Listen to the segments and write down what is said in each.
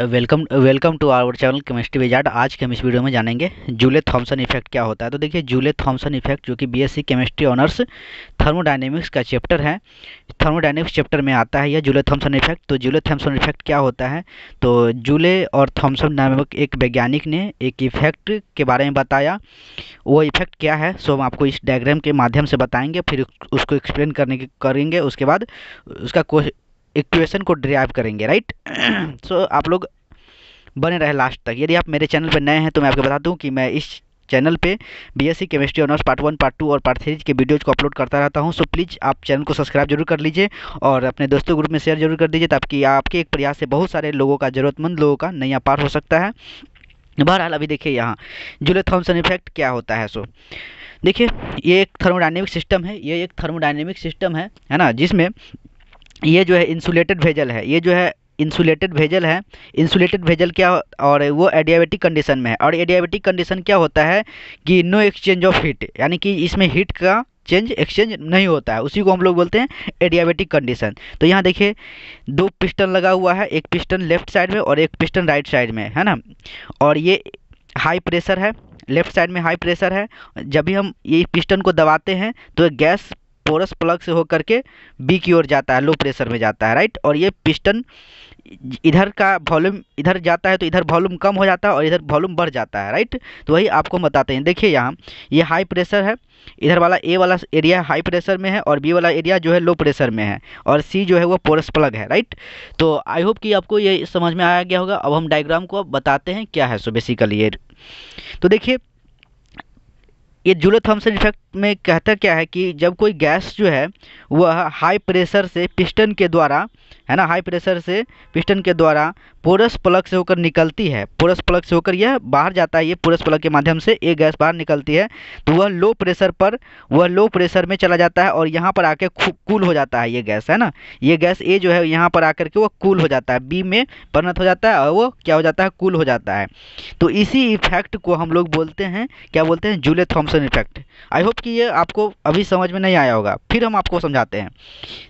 Welcome welcome to our channel chemistry wizard आज के हम इस वीडियो में जानेंगे जूले थॉमसन इफेक्ट क्या होता है तो देखिए जूले थॉमसन इफेक्ट जो कि बीएससी केमिस्ट्री ऑनर्स थर्मोडाइनेमिक्स का चैप्टर है थर्मोडाइनेमिक्स चैप्टर में आता है यह जूले थॉमसन इफेक्ट तो जूले थॉमसन इफेक्ट क्या होता है तो जूले और थॉमसन नामक एक वैज्ञानिक ने एक इफेक्ट के बारे में बताया वो इफेक्ट क्या है सो हम आपको इस डायग्राम के माध्यम से बताएंगे फिर उसको एक्सप्लेन करने करेंगे उसके बाद उसका इक्वेशन को ड्राइव करेंगे राइट सो so, आप लोग बने रहे लास्ट तक यदि आप मेरे चैनल पर नए हैं तो मैं आपको बता दूं कि मैं इस चैनल पे BSc chemistry honours part one part two और पार्ट थ्री के वीडियोज़ को अपलोड करता रहता हूँ सो प्लीज़ आप चैनल को सब्सक्राइब जरूर कर लीजिए और अपने दोस्तों ग्रुप में शेयर जरूर कर दीजिए ताकि आपके एक प्रयास से बहुत सारे लोगों का ज़रूरतमंद लोगों का नया पार हो सकता है बहरहाल अभी देखिए यहाँ जूले थॉम्सन इफेक्ट क्या होता है सो देखिए ये एक थर्मोडाइनेमिक सिस्टम है ये एक थर्मोडाइनेमिक सिस्टम है है ना जिसमें ये जो है इंसुलेटेड भेजल है ये जो है इंसुलेटेड भेजल है इंसुलेटेड भेजल क्या और वो एडियाबेटिक कंडीशन में है और एडियाबेटिक कंडीशन क्या होता है कि नो एक्सचेंज ऑफ हीट यानी कि इसमें हीट का चेंज एक्सचेंज नहीं होता है उसी को हम लोग बोलते हैं एडियाबेटिक कंडीशन तो यहाँ देखिए दो पिस्टन लगा हुआ है एक पिस्टन लेफ्ट साइड में और एक पिस्टन राइट साइड में है ना और ये हाई प्रेशर है लेफ्ट साइड में हाई प्रेशर है जब भी हम ये पिस्टन को दबाते हैं तो गैस पोरस प्लग से होकर के बी की ओर जाता है लो प्रेशर में जाता है राइट और ये पिस्टन इधर का वॉल्यूम इधर जाता है तो इधर वॉल्यूम कम हो जाता है और इधर वॉल्यूम बढ़ जाता है राइट तो वही आपको बताते हैं देखिए यहाँ ये हाई प्रेशर है इधर वाला ए वाला एरिया हाई प्रेशर में है और बी वाला एरिया जो है लो प्रेशर में है और सी जो है वो पोरस प्लग है राइट तो आई होप कि आपको ये समझ में आया गया होगा अब हम डायग्राम को बताते हैं क्या है सो बेसिकली ये तो देखिए ये जूलो थम्सन इफेक्ट में कहता क्या है कि जब कोई गैस जो है वह हाई प्रेशर से पिस्टन के द्वारा है ना हाई प्रेशर से पिस्टन के द्वारा पोरस प्लग से होकर निकलती है पोरस प्लग से होकर यह बाहर जाता है ये पोरस प्लग के माध्यम से ये गैस बाहर निकलती है तो वह लो प्रेशर पर वह लो प्रेशर में चला जाता है और यहाँ पर आके कूल हो जाता है ये गैस है ना ये गैस ए जो है यहाँ पर आकर के वह कूल हो जाता है बी में परिणत हो जाता है और वो क्या हो जाता है कूल हो जाता है तो इसी इफेक्ट को हम लोग बोलते हैं क्या बोलते हैं Joule Thomson effect I hope कि ये आपको अभी समझ में नहीं आया होगा फिर हम आपको समझाते हैं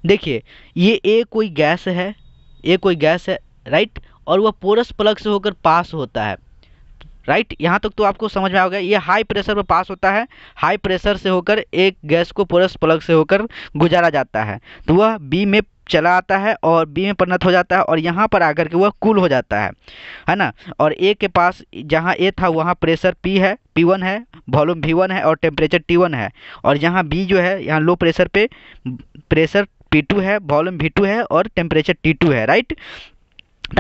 देखिए ये ए कोई गैस है ए कोई गैस है राइट और वह पोरस प्लग से होकर पास होता है राइट right? यहाँ तक तो आपको समझ में आ गया ये हाई प्रेशर पर पास होता है हाई प्रेशर से होकर एक गैस को पोरस प्लग से होकर गुजारा जाता है तो वह बी में चला आता है और बी में परिणत हो जाता है और यहाँ पर आकर के वह कूल हो जाता है है ना और ए के पास जहाँ ए था वहाँ प्रेशर पी है पी वन है वॉल्यूम भी वन है और टेम्परेचर टी वन है और यहाँ बी जो है यहाँ लो प्रेशर पे प्रेशर पी टू है वॉल्यूम भी टू है और टेम्परेचर टी टू है राइट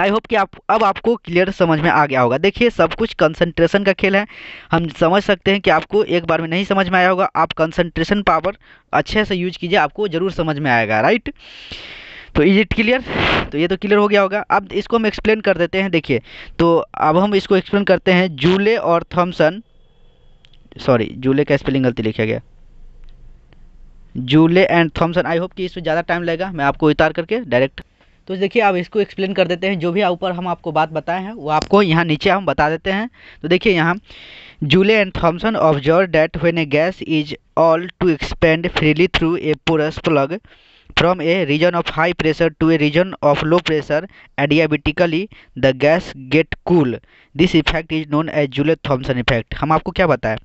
आई होप कि आप अब आपको क्लियर समझ में आ गया होगा देखिए सब कुछ कंसंट्रेशन का खेल है हम समझ सकते हैं कि आपको एक बार में नहीं समझ में आया होगा आप कंसंट्रेशन पावर अच्छे से यूज कीजिए आपको ज़रूर समझ में आएगा राइट तो इज इट क्लियर तो ये तो क्लियर हो गया होगा अब इसको हम एक्सप्लेन कर देते हैं देखिए तो अब हम इसको एक्सप्लेन करते हैं जूले और थम्सन सॉरी जूले का स्पेलिंग गलती लिखा गया Joule and Thomson I hope कि इसमें ज़्यादा टाइम लगेगा मैं आपको उतार करके डायरेक्ट तो देखिए अब इसको एक्सप्लेन कर देते हैं जो भी ऊपर हम आपको बात बताए हैं वो आपको यहाँ नीचे हम बता देते हैं तो देखिए यहाँ Joule and Thomson observe that when a gas is allowed to expand freely through a porous plug from a region of high pressure to a region of low pressure adiabatically the gas get cool this effect is known as Joule Thomson effect हम आपको क्या बताएं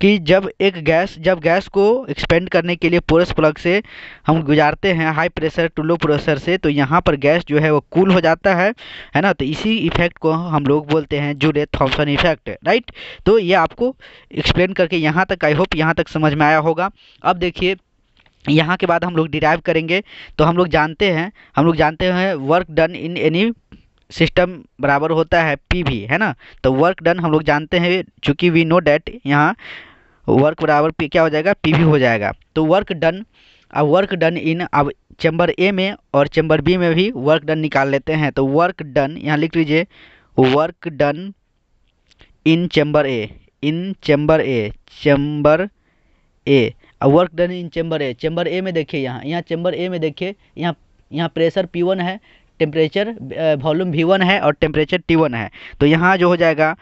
कि जब एक gas जब gas को expand करने के लिए पोरस प्लग से हम गुजारते हैं high pressure to low pressure से तो यहाँ पर गैस जो है वो कूल cool हो जाता है है ना तो इसी इफेक्ट को हम लोग बोलते हैं जूले थॉम्सन इफेक्ट राइट तो ये आपको एक्सप्लेन करके यहाँ तक आई होप यहाँ तक समझ में आया होगा अब देखिए यहाँ के बाद हम लोग डिराइव करेंगे तो हम लोग जानते हैं हम लोग जानते हैं work done in any system बराबर होता है पी भी है ना तो वर्क डन हम लोग जानते हैं चूँकि वी नो डैट यहाँ वर्क बराबर पी क्या हो जाएगा पी भी हो जाएगा तो वर्क डन अब वर्क डन इन अब चैम्बर ए में और चैम्बर बी में भी वर्क डन निकाल लेते हैं तो वर्क डन यहाँ लिख लीजिए work done in chamber A in chamber A chamber A work done in chamber A chamber A में देखिए यहाँ यहाँ चैम्बर ए में देखिए यहाँ यहाँ प्रेशर पी वन है टेम्परेचर वॉल्यूम भी वन है और टेम्परेचर टी वन है तो यहाँ जो हो जाएगा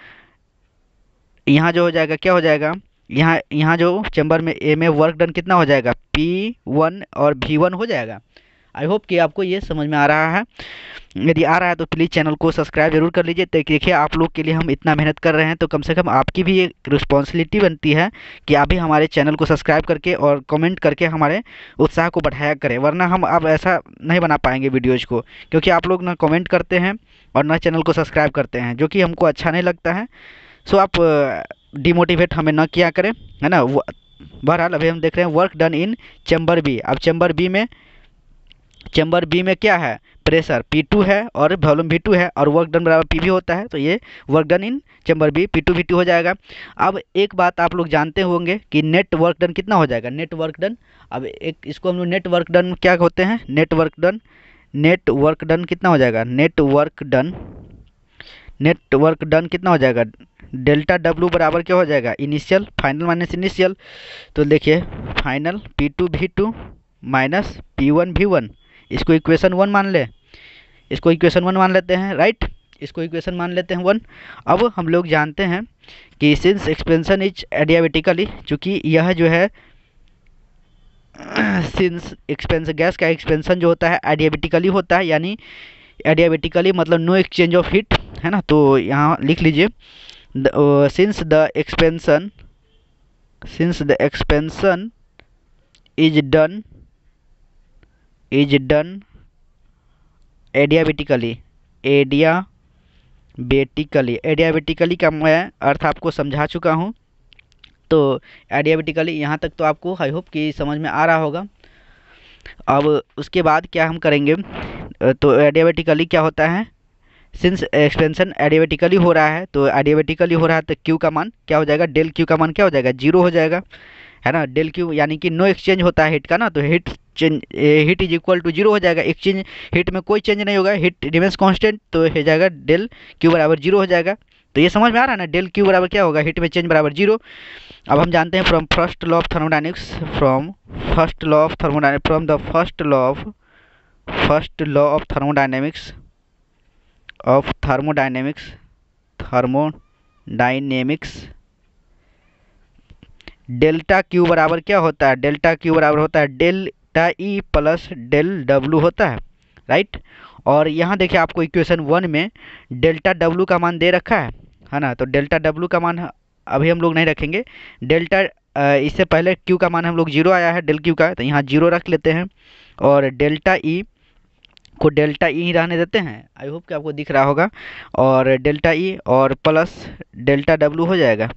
यहाँ जो हो जाएगा क्या हो जाएगा यहाँ यहाँ जो चैम्बर में ए में वर्क डन कितना हो जाएगा पी वन और भी वन हो जाएगा आई होप कि आपको ये समझ में आ रहा है यदि आ रहा है तो प्लीज़ चैनल को सब्सक्राइब जरूर कर लीजिए देखिए आप लोग के लिए हम इतना मेहनत कर रहे हैं तो कम से कम आपकी भी एक रिस्पॉन्सिबिलिटी बनती है कि आप भी हमारे चैनल को सब्सक्राइब करके और कमेंट करके हमारे उत्साह को बढ़ाया करें वरना हम अब ऐसा नहीं बना पाएंगे वीडियोज़ को क्योंकि आप लोग ना कमेंट करते हैं और ना चैनल को सब्सक्राइब करते हैं जो कि हमको अच्छा नहीं लगता है सो आप डिमोटिवेट uh, हमें ना किया करें है ना बहरहाल अभी हम देख रहे हैं work done in chamber B अब चैम्बर बी में चैम्बर बी में क्या है प्रेशर पी टू है और वॉल्यूम वी टू है और वर्क डन बराबर पी भी होता है तो ये work done in chamber B P two V two हो जाएगा अब एक बात आप लोग जानते होंगे कि नेट वर्क डन कितना हो जाएगा नेट वर्क डन अब एक इसको हम लोग नेट वर्क डन क्या होते हैं net work done net work done कितना हो जाएगा net work done net work done कितना हो जाएगा डेल्टा डब्ल्यू बराबर क्या हो जाएगा इनिशियल फाइनल माइनस इनिशियल तो देखिए final P two V two minus P one V one इसको इक्वेशन वन मान ले इसको इक्वेशन वन मान लेते हैं राइट इसको इक्वेशन मान लेते हैं वन अब हम लोग जानते हैं कि सिंस एक्सपेंशन इज एडियाबेटिकली चूँकि यह जो है सिंस एक्सपेंशन गैस का एक्सपेंशन जो होता है एडियाबेटिकली होता है यानी एडियाबेटिकली मतलब नो एक्सचेंज ऑफ हीट है ना तो यहाँ लिख लीजिए since the expansion since the expansion is done is done adiabatically adiabatically adiabatically का मैं अर्थ आपको समझा चुका हूँ तो एडियाबेटिकली यहाँ तक तो आपको आई होप कि समझ में आ रहा होगा अब उसके बाद क्या हम करेंगे तो एडियाबेटिकली क्या होता है सिंस एक्सपेंशन एडियाबेटिकली हो रहा है तो एडियाबेटिकली हो रहा है तो क्यू का मान क्या हो जाएगा डेल क्यू का मान क्या हो जाएगा जीरो हो जाएगा है ना डेल क्यू यानी कि नो एक्सचेंज होता है हिट का ना तो heat change heat is equal to zero हो जाएगा एक्सचेंज हिट में कोई चेंज नहीं होगा हिट रिमेंस कॉन्स्टेंट तो हो जाएगा डेल क्यू बराबर जीरो हो जाएगा तो ये समझ में आ रहा है ना डेल क्यू बराबर क्या होगा हिट में चेंज बराबर जीरो अब हम जानते हैं from first law of thermodynamics from first law of thermodynamic from the first law of first law of thermodynamics of thermodynamics thermodynamics delta Q बराबर क्या होता है डेल्टा क्यू बराबर होता है delta E plus del W होता है right और यहाँ देखिए आपको इक्वेशन वन में डेल्टा डब्लू का मान दे रखा है है ना तो डेल्टा डब्लू का मान अभी हम लोग नहीं रखेंगे डेल्टा इससे पहले क्यू का मान हम लोग जीरो आया है डेल क्यू का तो यहाँ जीरो रख लेते हैं और डेल्टा ई को डेल्टा ई ही रहने देते हैं आई होप कि आपको दिख रहा होगा और डेल्टा ई और प्लस डेल्टा डब्लू हो जाएगा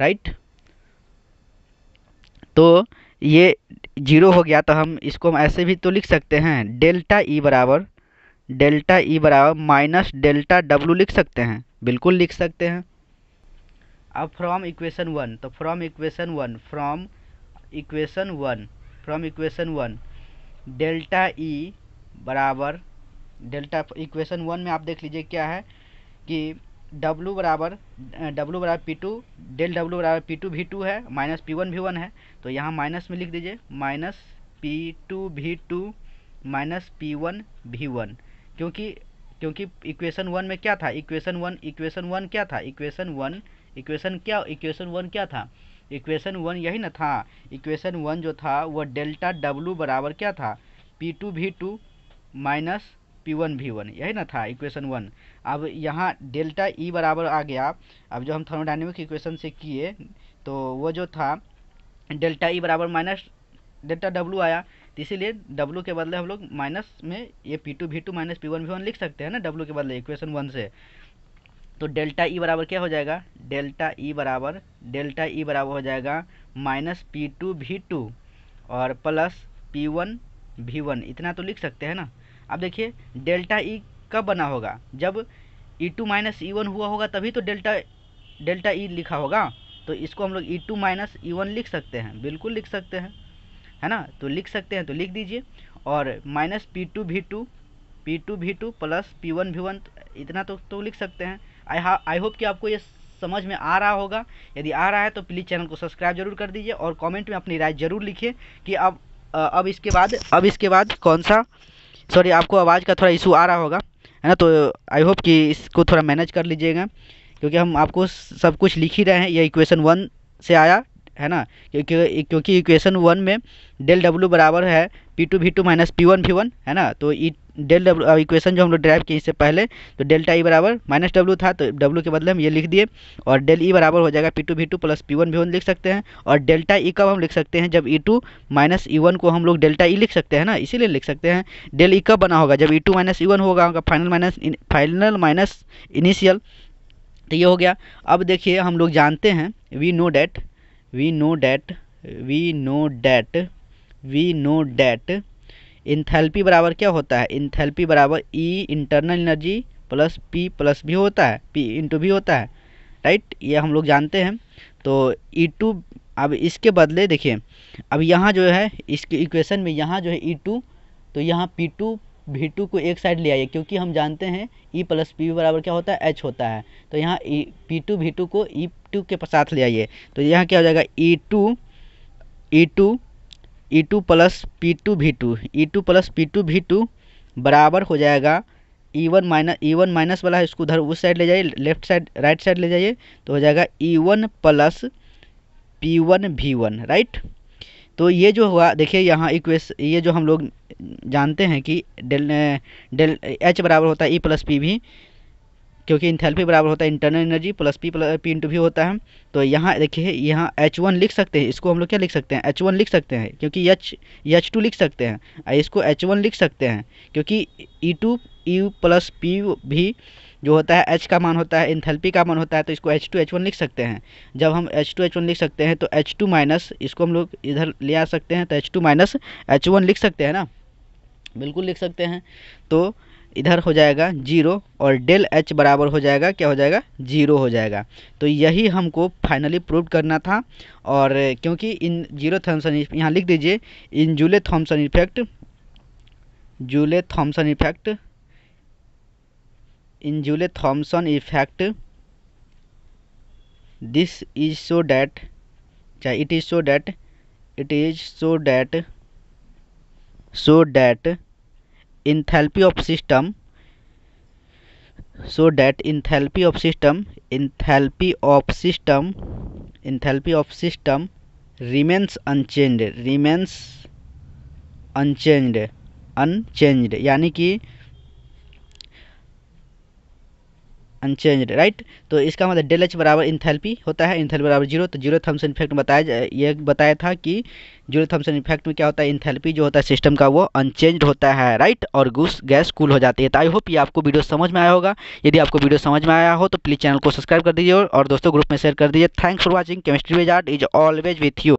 राइट तो ये जीरो हो गया तो हम इसको हम ऐसे भी तो लिख सकते हैं डेल्टा ई e बराबर डेल्टा ई e बराबर माइनस डेल्टा डब्लू लिख सकते हैं बिल्कुल लिख सकते हैं अब फ्रॉम इक्वेशन वन तो from equation one from equation one from equation one delta E e बराबर डेल्टा इक्वेशन वन में आप देख लीजिए क्या है कि डब्लू बराबर डब्लू बराबर पी टू डेल डब्लू बराबर पी टू भी टू है माइनस पी वन भी वन है तो यहाँ माइनस में लिख दीजिए माइनस पी टू भी टू माइनस पी वन भी वन क्योंकि क्योंकि इक्वेशन वन में क्या था इक्वेशन वन इक्वेशन वन क्या था इक्वेशन वन इक्वेशन क्या इक्वेशन वन क्या था इक्वेशन वन यही ना था इक्वेशन वन जो था वह डेल्टा डब्लू बराबर क्या था पी टू भी two minus P one V one यही ना था इक्वेशन वन अब यहाँ डेल्टा ई e बराबर आ गया अब जो हम थर्मोडाइनमिक इक्वेशन से किए तो वो जो था डेल्टा ई e बराबर माइनस डेल्टा डब्लू आया तो इसीलिए डब्लू के बदले हम लोग माइनस में ये पी टू भी टू माइनस पी वन भी वन लिख सकते हैं ना डब्लू के बदले इक्वेशन वन से तो डेल्टा ई e बराबर क्या हो जाएगा डेल्टा ई बराबर डेल्टा ई बराबर हो जाएगा माइनस पी टू भी टू और प्लस पी वन भी वन इतना तो लिख सकते हैं ना अब देखिए डेल्टा ई e कब बना होगा जब E two minus E one हुआ होगा तभी तो डेल्टा डेल्टा ई e लिखा होगा तो इसको हम लोग E two minus E one लिख सकते हैं बिल्कुल लिख सकते हैं है ना तो लिख सकते हैं तो लिख दीजिए और माइनस पी टू भी टू पी टू भी टू प्लस पी वन भी वन इतना तो तो लिख सकते हैं आई हा आई होप कि आपको ये समझ में आ रहा होगा यदि आ रहा है तो प्लीज़ चैनल को सब्सक्राइब जरूर कर दीजिए और कमेंट में अपनी राय जरूर लिखिए कि अब अब इसके बाद अब इसके बाद कौन सा सॉरी आपको आवाज़ का थोड़ा इशू आ रहा होगा है ना तो आई होप कि इसको थोड़ा मैनेज कर लीजिएगा क्योंकि हम आपको सब कुछ लिख ही रहे हैं ये इक्वेशन वन से आया है ना क्योंकि क्योंकि इक्वेशन वन में डेल डब्ल्यू बराबर है P two V two minus P one V one है ना तो E e del W equation जो हम लोग ड्राइव किए इससे पहले तो डेल्टा ई e बराबर माइनस डब्ल्यू था तो डब्ल्यू के बदले हम ये लिख दिए और डेल ई e बराबर हो जाएगा P two V two plus P one V one लिख सकते हैं और डेल्टा ई e कब हम लिख सकते हैं जब E two minus E one को हम लोग डेल्टा ई लिख सकते हैं ना इसीलिए लिख सकते हैं डेल ई कब बना होगा जब E two minus E one होगा उनका final minus final minus initial तो ये हो गया अब देखिए हम लोग जानते हैं we know that we know that we know that we know that enthalpy बराबर क्या होता है इंथेल्पी बराबर E internal energy plus P plus V होता है पी इंटू भी होता है राइट ये हम लोग जानते हैं तो ई e टू अब इसके बदले देखिए अब यहाँ जो है इसके इक्वेशन में यहाँ जो है ई e टू तो यहाँ पी टू भी टू को एक साइड ले आइए क्योंकि हम जानते हैं ई प्लस पी बराबर क्या होता है एच होता है तो यहाँ ई पी टू भी टू को ई e टू के साथ ले आइए तो यहाँ क्या हो जाएगा E two E two E two plus P two भी two E two plus P two भी टू बराबर हो जाएगा E one minus E one minus वाला है इसको उधर उस साइड ले जाइए लेफ्ट साइड राइट साइड ले जाइए तो हो जाएगा E one plus P one भी वन राइट तो ये जो हुआ देखिए यहाँ इक्वेस ये जो हम लोग जानते हैं कि डेल डेल एच बराबर होता है ई प्लस पी भी क्योंकि इंथेल्पी बराबर होता है internal energy plus P plus P into V होता है तो यहाँ देखिए यहाँ एच वन लिख सकते हैं इसको हम लोग क्या लिख सकते हैं एच वन लिख सकते हैं क्योंकि एच एच टू लिख सकते हैं और इसको एच वन लिख सकते हैं क्योंकि E two U plus P V जो होता है एच का मान होता है इंथेल्पी का मान होता है तो इसको एच टू एच वन लिख सकते हैं जब हम एच टू एच वन लिख सकते हैं तो एच टू माइनस इसको हम लोग इधर ले आ सकते हैं तो H two minus H one लिख सकते हैं ना बिल्कुल लिख सकते हैं तो इधर हो जाएगा जीरो और डेल एच बराबर हो जाएगा क्या हो जाएगा जीरो हो जाएगा तो यही हमको फाइनली प्रूव करना था और क्योंकि इन जीरो थॉमसन यहाँ लिख दीजिए in Joule Thomson effect Joule Thomson effect in Joule Thomson effect this is so that चाहे it is so that it is so that so that enthalpy of system so that enthalpy of system enthalpy of system enthalpy of system remains unchanged remains unchanged unchanged यानी कि unchanged right तो इसका मतलब del H बराबर enthalpy होता है इंथेल बराबर zero तो जीरो थम्सन इफेक्ट बताया ये बताया था कि जीरो थम्सन इफेक्ट में क्या होता है इंथेल्पी जो होता है सिस्टम का वो अनचेंज्ड होता है राइट और गुस गैस कूल हो जाती है तो आई होप ये आपको वीडियो समझ में आया होगा यदि आपको वीडियो समझ में आया हो तो प्लीज़ चैनल को सब्सक्राइब कर दीजिए और दोस्तों ग्रुप में शेयर कर दीजिए thanks for watching chemistry wizard is always with you